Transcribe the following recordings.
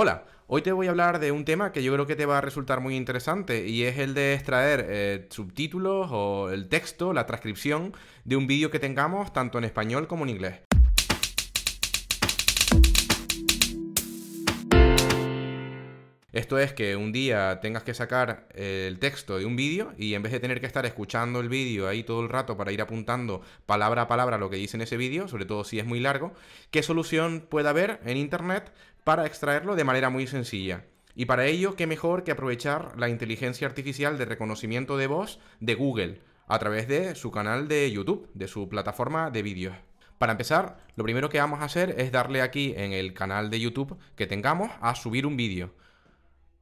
Hola, hoy te voy a hablar de un tema que yo creo que te va a resultar muy interesante y es el de extraer eh, subtítulos o el texto, la transcripción de un vídeo que tengamos tanto en español como en inglés. Esto es que un día tengas que sacar eh, el texto de un vídeo y en vez de tener que estar escuchando el vídeo ahí todo el rato para ir apuntando palabra a palabra lo que dice en ese vídeo, sobre todo si es muy largo, ¿qué solución puede haber en Internet para extraerlo de manera muy sencilla? Y para ello, ¿qué mejor que aprovechar la inteligencia artificial de reconocimiento de voz de Google a través de su canal de YouTube, de su plataforma de vídeos? Para empezar, lo primero que vamos a hacer es darle aquí en el canal de YouTube que tengamos a subir un vídeo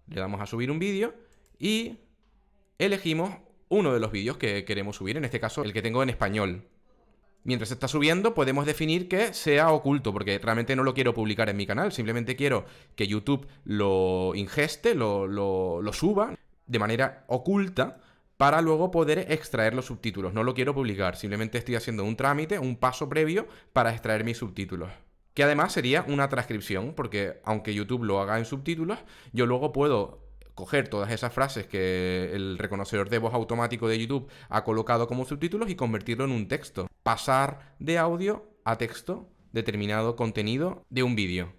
le damos a subir un vídeo y elegimos uno de los vídeos que queremos subir, en este caso el que tengo en español. Mientras está subiendo podemos definir que sea oculto, porque realmente no lo quiero publicar en mi canal, simplemente quiero que YouTube lo ingeste, lo, lo suba de manera oculta para luego poder extraer los subtítulos. No lo quiero publicar, simplemente estoy haciendo un trámite, un paso previo para extraer mis subtítulos que además sería una transcripción, porque aunque YouTube lo haga en subtítulos, yo luego puedo coger todas esas frases que el reconocedor de voz automático de YouTube ha colocado como subtítulos y convertirlo en un texto. Pasar de audio a texto determinado contenido de un vídeo.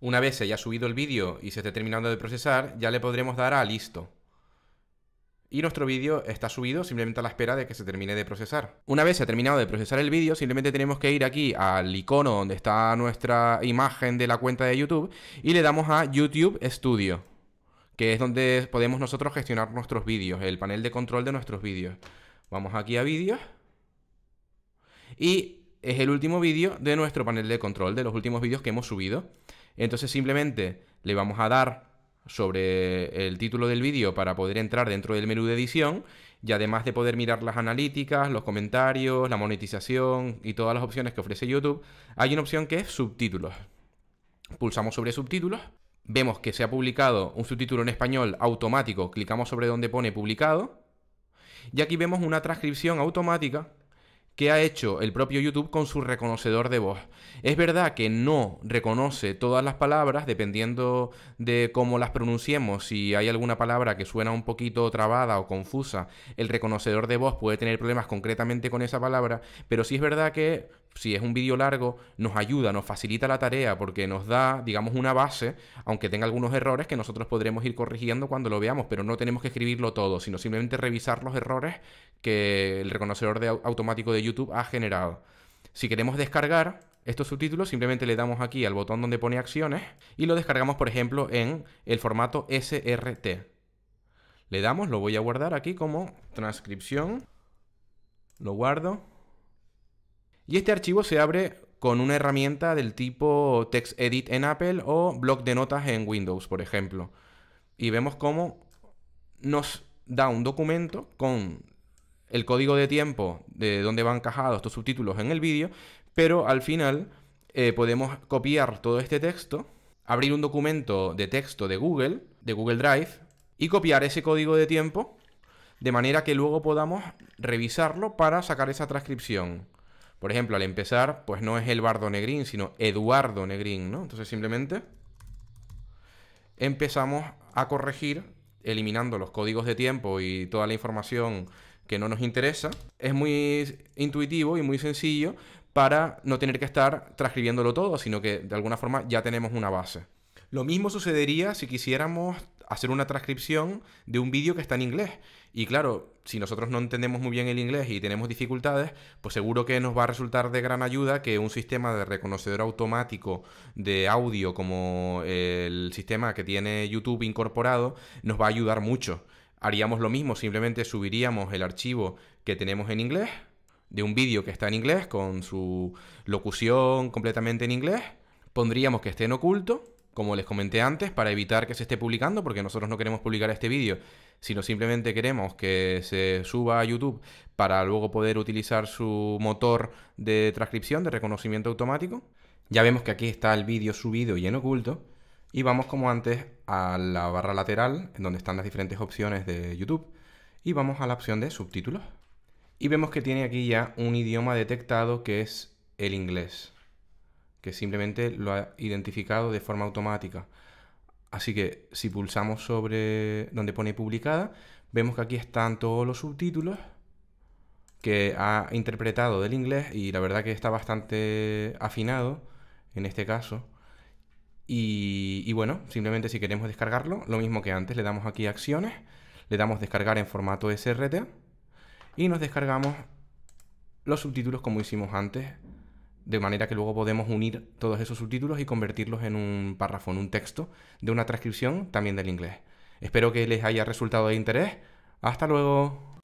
Una vez se haya subido el vídeo y se esté terminando de procesar, ya le podremos dar a listo y nuestro vídeo está subido simplemente a la espera de que se termine de procesar. Una vez se ha terminado de procesar el vídeo, simplemente tenemos que ir aquí al icono donde está nuestra imagen de la cuenta de YouTube y le damos a YouTube Studio, que es donde podemos nosotros gestionar nuestros vídeos, el panel de control de nuestros vídeos. Vamos aquí a vídeos y es el último vídeo de nuestro panel de control, de los últimos vídeos que hemos subido. Entonces simplemente le vamos a dar sobre el título del vídeo para poder entrar dentro del menú de edición y además de poder mirar las analíticas, los comentarios, la monetización y todas las opciones que ofrece YouTube, hay una opción que es subtítulos. Pulsamos sobre subtítulos, vemos que se ha publicado un subtítulo en español automático, clicamos sobre donde pone publicado y aquí vemos una transcripción automática que ha hecho el propio YouTube con su reconocedor de voz. Es verdad que no reconoce todas las palabras, dependiendo de cómo las pronunciemos, si hay alguna palabra que suena un poquito trabada o confusa, el reconocedor de voz puede tener problemas concretamente con esa palabra, pero sí es verdad que si es un vídeo largo, nos ayuda, nos facilita la tarea porque nos da, digamos, una base, aunque tenga algunos errores que nosotros podremos ir corrigiendo cuando lo veamos, pero no tenemos que escribirlo todo, sino simplemente revisar los errores que el reconocedor de automático de YouTube ha generado. Si queremos descargar estos subtítulos, simplemente le damos aquí al botón donde pone acciones y lo descargamos, por ejemplo, en el formato SRT. Le damos, lo voy a guardar aquí como transcripción. Lo guardo. Y este archivo se abre con una herramienta del tipo TextEdit en Apple o bloc de notas en Windows, por ejemplo. Y vemos cómo nos da un documento con el código de tiempo de dónde van encajados estos subtítulos en el vídeo, pero al final eh, podemos copiar todo este texto, abrir un documento de texto de Google, de Google Drive, y copiar ese código de tiempo de manera que luego podamos revisarlo para sacar esa transcripción. Por ejemplo, al empezar, pues no es el bardo negrín, sino Eduardo negrín, ¿no? Entonces simplemente empezamos a corregir, eliminando los códigos de tiempo y toda la información que no nos interesa, es muy intuitivo y muy sencillo para no tener que estar transcribiéndolo todo, sino que de alguna forma ya tenemos una base. Lo mismo sucedería si quisiéramos hacer una transcripción de un vídeo que está en inglés. Y claro, si nosotros no entendemos muy bien el inglés y tenemos dificultades, pues seguro que nos va a resultar de gran ayuda que un sistema de reconocedor automático de audio como el sistema que tiene YouTube incorporado nos va a ayudar mucho haríamos lo mismo, simplemente subiríamos el archivo que tenemos en inglés, de un vídeo que está en inglés, con su locución completamente en inglés, pondríamos que esté en oculto, como les comenté antes, para evitar que se esté publicando, porque nosotros no queremos publicar este vídeo, sino simplemente queremos que se suba a YouTube para luego poder utilizar su motor de transcripción, de reconocimiento automático. Ya vemos que aquí está el vídeo subido y en oculto. Y vamos como antes a la barra lateral, en donde están las diferentes opciones de YouTube. Y vamos a la opción de subtítulos. Y vemos que tiene aquí ya un idioma detectado que es el inglés. Que simplemente lo ha identificado de forma automática. Así que si pulsamos sobre donde pone publicada, vemos que aquí están todos los subtítulos que ha interpretado del inglés y la verdad que está bastante afinado en este caso. Y, bueno, simplemente si queremos descargarlo, lo mismo que antes, le damos aquí acciones, le damos descargar en formato SRT y nos descargamos los subtítulos como hicimos antes, de manera que luego podemos unir todos esos subtítulos y convertirlos en un párrafo, en un texto de una transcripción también del inglés. Espero que les haya resultado de interés. Hasta luego.